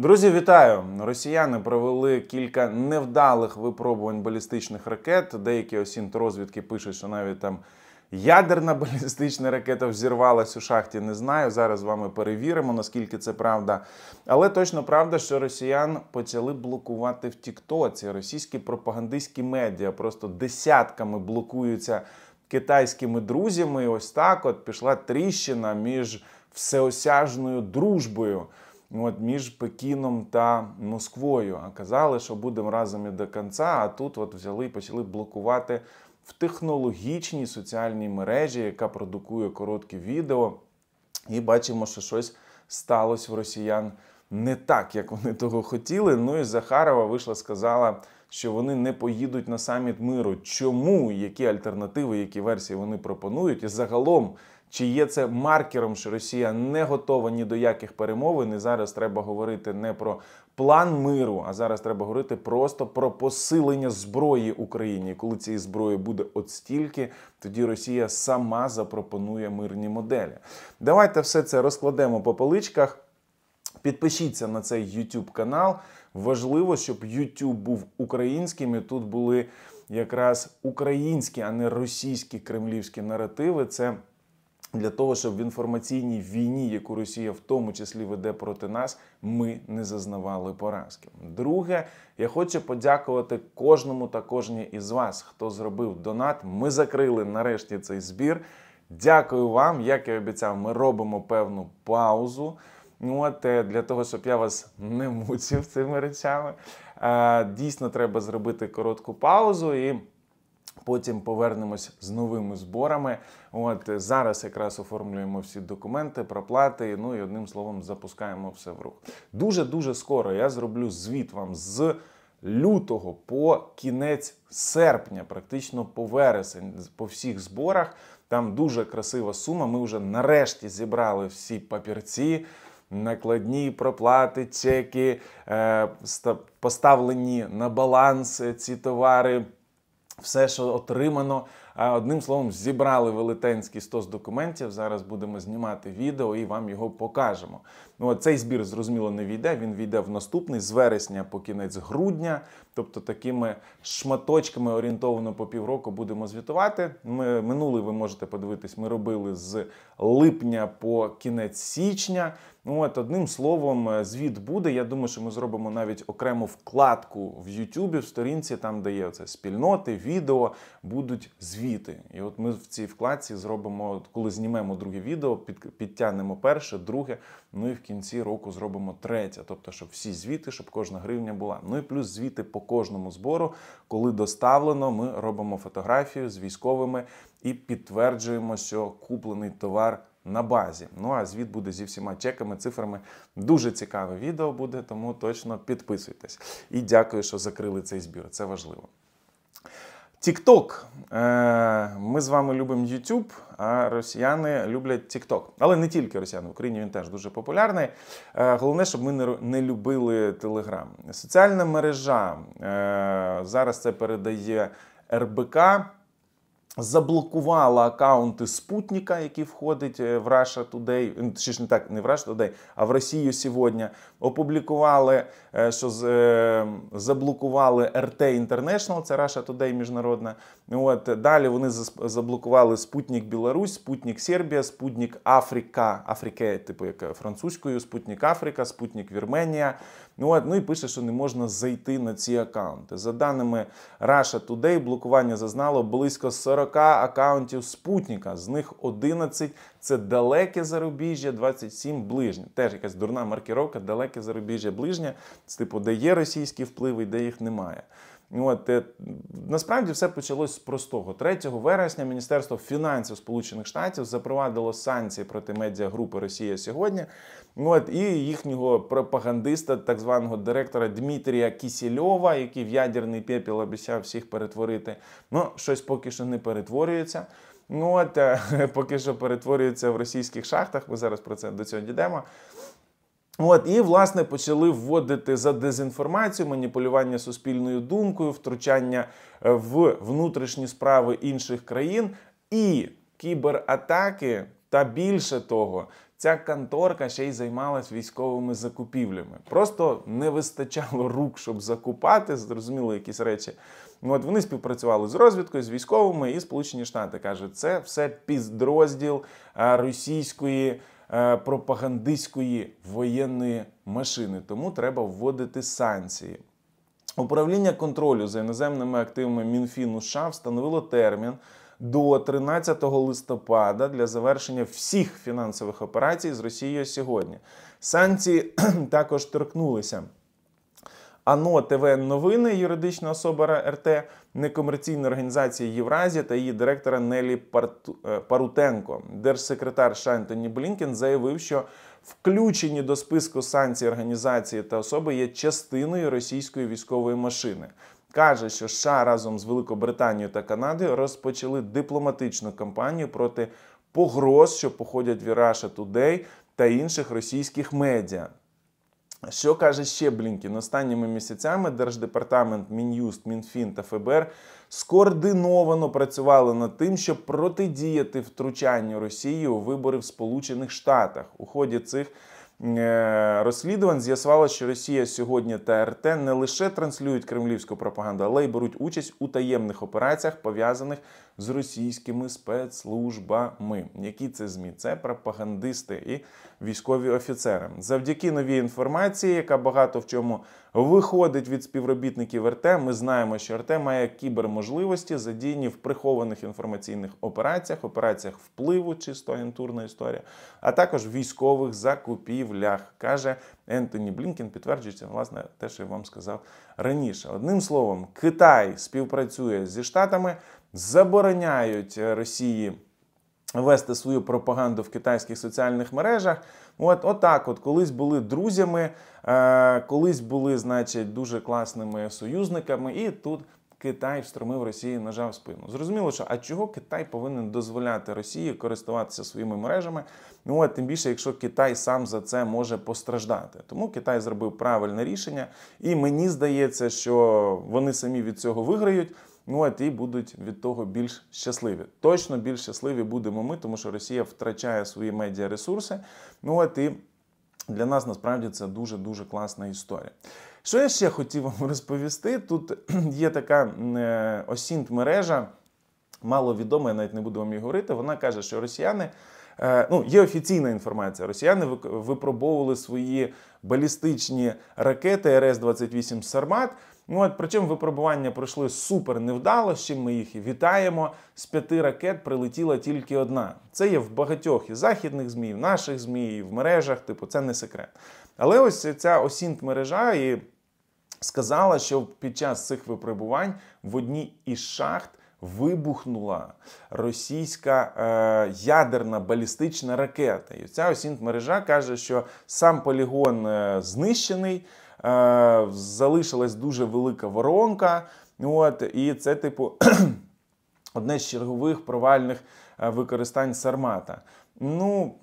Друзі, вітаю! Росіяни провели кілька невдалих випробувань балістичних ракет. Деякі осінт розвідки пишуть, що навіть там ядерна балістична ракета взірвалась у шахті. Не знаю. Зараз з вами перевіримо, наскільки це правда. Але точно правда, що росіян почали блокувати в Тіктоці. Російські пропагандистські медіа просто десятками блокуються китайськими друзями. І Ось так от пішла тріщина між всеосяжною дружбою от, між Пекіном та Москвою. А казали, що будемо разом і до кінця, а тут от взяли і почали блокувати в технологічній соціальній мережі, яка продукує короткі відео. І бачимо, що щось сталося в росіян не так, як вони того хотіли. Ну і Захарова вийшла, сказала що вони не поїдуть на саміт миру. Чому які альтернативи, які версії вони пропонують, і загалом чи є це маркером, що Росія не готова ні до яких перемовин? І зараз треба говорити не про план миру, а зараз треба говорити просто про посилення зброї Україні. Коли цієї зброї буде от стільки, тоді Росія сама запропонує мирні моделі. Давайте все це розкладемо по поличках. Підпишіться на цей YouTube канал важливо, щоб YouTube був українським. і Тут були якраз українські, а не російські кремлівські наративи. Це для того, щоб в інформаційній війні, яку Росія в тому числі веде проти нас, ми не зазнавали поразки. Друге, я хочу подякувати кожному та кожній із вас, хто зробив донат. Ми закрили нарешті цей збір. Дякую вам. Як і обіцяв, ми робимо певну паузу. Ну от е, для того, щоб я вас не мучив цими речами, е, дійсно треба зробити коротку паузу і. Потім повернемось з новими зборами. От е, зараз якраз оформлюємо всі документи, проплати. Ну і одним словом, запускаємо все в рух. Дуже дуже скоро я зроблю звіт вам з лютого по кінець серпня, практично по вересень, по всіх зборах. Там дуже красива сума. Ми вже нарешті зібрали всі папірці накладні проплати, чеки, е, поставлені на баланс е, ці товари. Все, що отримано. Одним словом, зібрали велетенський стос документів. Зараз будемо знімати відео і вам його покажемо. Ну цей збір, зрозуміло, не війде. Він війде в наступний з вересня по кінець грудня. Тобто такими шматочками орієнтовно по півроку будемо звітувати. Ми минулий ви можете подивитись, ми робили з липня по кінець січня. Ну, от одним словом, е, звіт буде. Я думаю, що ми зробимо навіть окрему вкладку в Ютубі в сторінці, там де є це спільноти, відео будуть звіти. І от ми в цій вкладці зробимо, коли знімемо друге відео, під, підтягнемо перше, друге, ну і в кінці року зробимо третє, тобто, щоб всі звіти, щоб кожна гривня була. Ну і плюс звіти по кожному збору, коли доставлено, ми робимо фотографію з військовими і підтверджуємо, що куплений товар. На базі. Ну а звіт буде зі всіма чеками, цифрами. Дуже цікаве відео буде, тому точно підписуйтесь. І дякую, що закрили цей збір. Це важливо. Тікток. Е, ми з вами любимо YouTube, а росіяни люблять Тікток. Але не тільки росіяни, в Україні він теж дуже популярний. Е, головне, щоб ми не любили Телеграм. Соціальна мережа е, зараз це передає РБК. Заблокувала аккаунти Спутника, які входить е, в Russia Today, чи ж не так, не в Russia Today, а в Росію сьогодні. Опублікували, е, що з, е, заблокували RT International, це Russia Today міжнародна. От Далі вони заблокували Спутник Білорусь, Спутник Сербія, Спутник Африка, Африка, типу як французькою, Спутник Африка, Спутник Вірменія. Ну, от, Ну і пише, що не можна зайти на ці аккаунти. За даними Russia Today, блокування зазнало близько 40 аккаунтів Спутника, з них 11 це далеке зарубіжжя, 27 ближнє. Теж якась дурна маркіровка, далеке зарубіжжя ближнє. Це типу, де є російські впливи, де їх немає. От е, насправді все почалось з простого 3 вересня. Міністерство фінансів Сполучених Штатів запровадило санкції проти медіагрупи Росія сьогодні. От і їхнього пропагандиста, так званого директора Дмитрія Кісільова, який в ядерний пепіл обіцяв всіх перетворити. Ну щось поки що не перетворюється. Ну от е, поки що перетворюється в російських шахтах. Ми зараз про це до цього дійдемо. От і власне почали вводити за дезінформацію, маніпулювання суспільною думкою, втручання е, в внутрішні справи інших країн і кібератаки, та більше того. Ця конторка ще й займалась військовими закупівлями. Просто не вистачало рук, щоб закупати, зрозуміло, якісь речі. От вони співпрацювали з розвідкою, з військовими, і Сполучені Штати кажуть, це все підрозділ е, російської Е, пропагандистської воєнної машини. Тому треба вводити санкції. Управління контролю за іноземними активами Мінфіну США встановило термін. До 13 листопада для завершення всіх фінансових операцій з Росією сьогодні санкції також торкнулися. АНО ТВ Новини, юридична особа РТ, некомерційна організація Євразія та її директора Нелі е, Парутенко. Держсекретар Шантоні Блінкен заявив, що включені до списку санкцій організації та особи є частиною російської військової машини. Каже, що США разом з Великобританією та Канадою розпочали дипломатичну кампанію проти погроз, що походять від Russia Today та інших російських медіа. Що каже ще Блінкін? Останніми місяцями Держдепартамент, Мін'юст, МінФін та ФБР скоординовано працювали над тим, щоб протидіяти втручанню Росії у вибори в Сполучених Штатах. У ході цих Е, розслідувань з'ясувалося, що Росія сьогодні та РТ не лише транслюють кремлівську пропаганду, але й беруть участь у таємних операціях, пов'язаних з російськими спецслужбами. Які це змі? Це пропагандисти і військові офіцери. Завдяки новій інформації, яка багато в чому виходить від співробітників РТ. Ми знаємо, що РТ має кіберможливості, задіяні в прихованих інформаційних операціях, операціях впливу, чисто агентурна історія, а також військових закупів будівлях, каже Ентоні Блінкен, підтверджується, власне, те, що я вам сказав раніше. Одним словом, Китай співпрацює зі Штатами, забороняють Росії. Вести свою пропаганду в китайських соціальних мережах. От отак, от колись були друзями, е, колись були, значить, дуже класними союзниками, і тут Китай встромив Росії ножа в спину. Зрозуміло, що а чого Китай повинен дозволяти Росії користуватися своїми мережами? Ну от тим більше, якщо Китай сам за це може постраждати. Тому Китай зробив правильне рішення, і мені здається, що вони самі від цього виграють. Ну от і будуть від того більш щасливі. Точно більш щасливі будемо ми, тому що Росія втрачає свої медіа ресурси. Ну от і для нас насправді це дуже дуже класна історія. Що я ще хотів вам розповісти? Тут є така е, осінт мережа, мало відома, я навіть не буду вам її говорити. Вона каже, що росіяни. Е, ну, є офіційна інформація. Росіяни випробовували свої балістичні ракети РС-28 Сармат. Ну от причому випробування пройшли супер невдало. з Чим ми їх і вітаємо. З п'яти ракет прилетіла тільки одна. Це є в багатьох і західних змі, і в наших змі, і в мережах. Типу, це не секрет. Але ось ця осінт мережа і сказала, що під час цих випробувань в одній із шахт. Вибухнула російська е, ядерна балістична ракета. І ця осінт мережа каже, що сам полігон е, знищений, е, залишилась дуже велика воронка. От, І це, типу, одне з чергових провальних е, використань Сармата. Ну,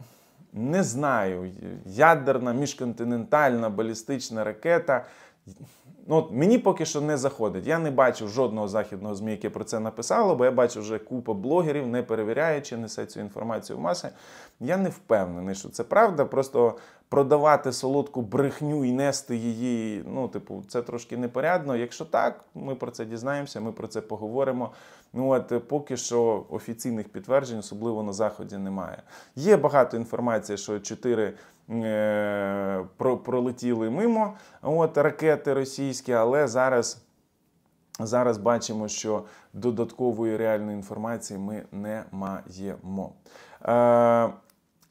не знаю, ядерна, міжконтинентальна балістична ракета. Ну, от Мені поки що не заходить. Я не бачу жодного західного ЗМІ, яке про це написало, бо я бачу вже купа блогерів, не перевіряючи, несе цю інформацію в маси. Я не впевнений, що це правда. Просто продавати солодку брехню і нести її, ну, типу, це трошки непорядно. Якщо так, ми про це дізнаємося, ми про це поговоримо. Ну от е, поки що офіційних підтверджень, особливо на заході, немає. Є багато інформації, що чотири е, пролетіли мимо от ракети російські, але зараз. Зараз бачимо, що додаткової реальної інформації ми не маємо. Е,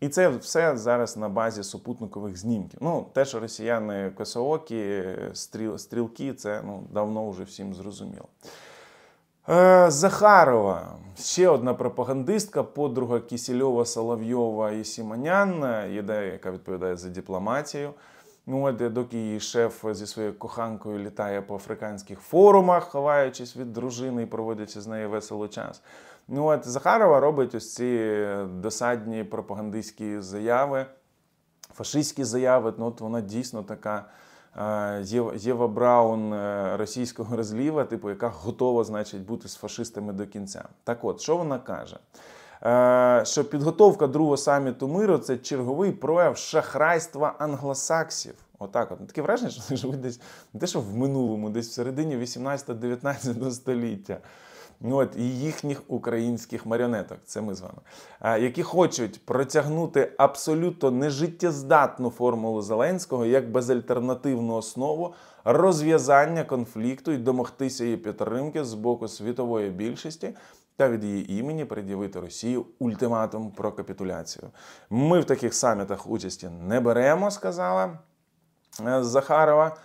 і це все зараз на базі супутникових знімків. Ну, те, що росіяни косоокі, стріл, стрілки, це ну, давно вже всім зрозуміло. Е, Захарова. Ще одна пропагандистка, подруга Кісільова, Соловйова і Сіманян, ідея, е, яка відповідає за дипломатію. Ну, от е, доки її шеф зі своєю коханкою літає по африканських форумах, ховаючись від дружини і проводячи з нею веселий. час. Ну, от Захарова робить ось ці е, досадні пропагандистські заяви, фашистські заяви. Ну, от вона дійсно така. Е, Єва Браун е, російського розліва, типу, яка готова, значить, бути з фашистами до кінця. Так от, що вона каже? Е, що підготовка другого саміту миру це черговий прояв шахрайства англосаксів. Отак, от таке враження, що вони живуть десь не те, що в минулому, десь в середині 18-19 століття. Ну, от, їхніх українських маріонеток, це ми з вами, які хочуть протягнути абсолютно нежиттєздатну формулу Зеленського як безальтернативну основу розв'язання конфлікту і домогтися її підтримки з боку світової більшості. Та від її імені пред'явити Росію ультиматум про капітуляцію. Ми в таких самітах участі не беремо, сказала е, Захарова.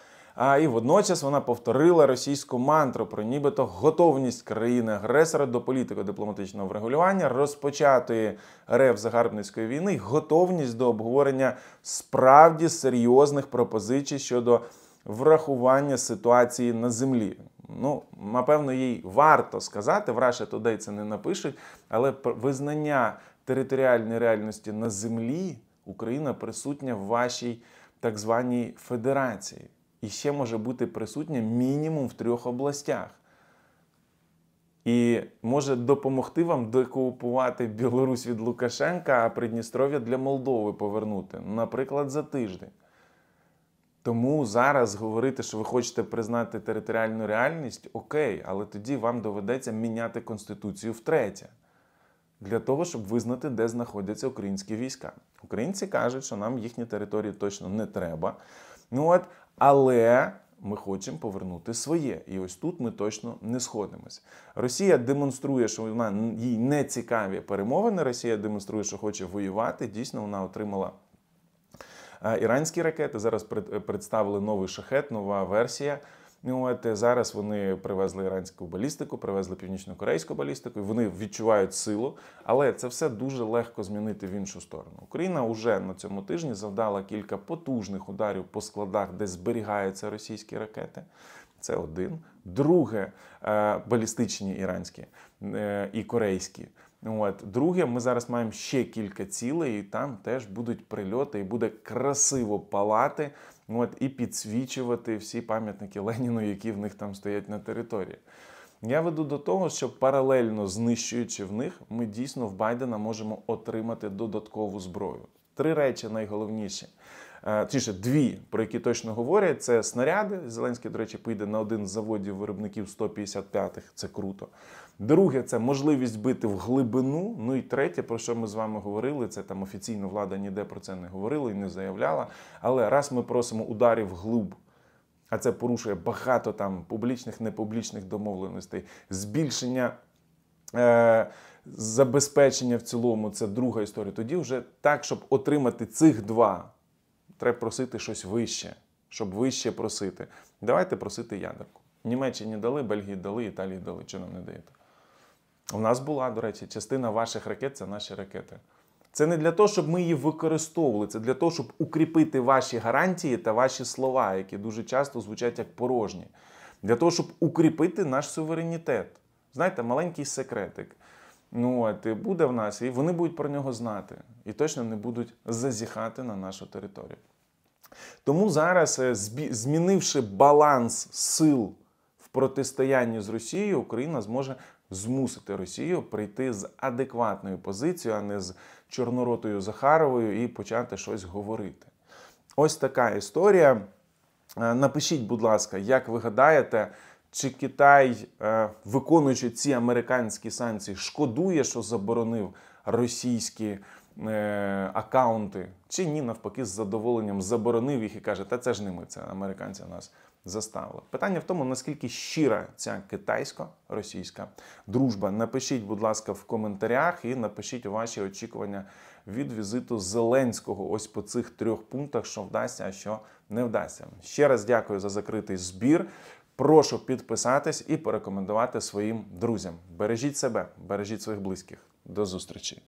А і водночас вона повторила російську мантру про нібито готовність країни-агресора до політико-дипломатичного врегулювання розпочатої РФ загарбницької війни, готовність до обговорення справді серйозних пропозицій щодо врахування ситуації на землі. Ну, напевно, їй варто сказати, в Russia Today це не напишуть, але визнання територіальної реальності на землі Україна присутня в вашій так званій федерації і ще може бути присутня мінімум в трьох областях. І може допомогти вам декупувати Білорусь від Лукашенка, а Придністров'я для Молдови повернути, наприклад, за тиждень. Тому зараз говорити, що ви хочете признати територіальну реальність, окей, але тоді вам доведеться міняти Конституцію втретє, для того, щоб визнати, де знаходяться українські війська. Українці кажуть, що нам їхні території точно не треба. Ну от але ми хочемо повернути своє. І ось тут ми точно не сходимося. Росія демонструє, що вона їй не цікаві перемовини. Росія демонструє, що хоче воювати. Дійсно, вона отримала. Е, іранські ракети зараз е, представили новий шахет, нова версія. Ну от е, зараз вони привезли іранську балістику, привезли північно-корейську балістику. і Вони відчувають силу, але це все дуже легко змінити в іншу сторону. Україна вже на цьому тижні завдала кілька потужних ударів по складах, де зберігаються російські ракети. Це один, друге е, балістичні іранські е, і корейські. От. Друге, ми зараз маємо ще кілька цілей, і там теж будуть прильоти, і буде красиво палати от, і підсвічувати всі пам'ятники Леніну, які в них там стоять на території. Я веду до того, що паралельно знищуючи в них, ми дійсно в Байдена можемо отримати додаткову зброю. Три речі найголовніші. Е, точніше, дві, про які точно говорять, це снаряди. Зеленський, до речі, поїде на один з заводів виробників 155-х, це круто. Друге, це можливість бити в глибину. Ну і третє, про що ми з вами говорили, це там офіційно влада ніде про це не говорила і не заявляла. Але раз ми просимо ударів глуб, А це порушує багато там публічних, непублічних домовленостей, збільшення е, забезпечення в цілому це друга історія. Тоді вже так, щоб отримати цих два треба просити щось вище, щоб вище просити. Давайте просити ядерку. Німеччині дали, Бельгії дали, Італії дали, чи нам не даєте. У нас була, до речі, частина ваших ракет це наші ракети. Це не для того, щоб ми її використовували, це для того, щоб укріпити ваші гарантії та ваші слова, які дуже часто звучать як порожні. Для того, щоб укріпити наш суверенітет. Знаєте, маленький секретик. Ну, от, буде в нас, і вони будуть про нього знати, і точно не будуть зазіхати на нашу територію. Тому зараз, е, змінивши баланс сил в протистоянні з Росією, Україна зможе змусити Росію прийти з адекватною позицією, а не з Чорноротою Захаровою, і почати щось говорити. Ось така історія. Е, напишіть, будь ласка, як ви гадаєте, чи Китай, е, виконуючи ці американські санкції, шкодує, що заборонив російські. Е, Аккаунти чи ні, навпаки, з задоволенням заборонив їх і каже, та це ж не ми, це американці нас заставили. Питання в тому, наскільки щира ця китайсько-російська дружба. Напишіть, будь ласка, в коментарях і напишіть ваші очікування від візиту Зеленського. Ось по цих трьох пунктах, що вдасться, а що не вдасться. Ще раз дякую за закритий збір. Прошу підписатись і порекомендувати своїм друзям. Бережіть себе, бережіть своїх близьких. До зустрічі!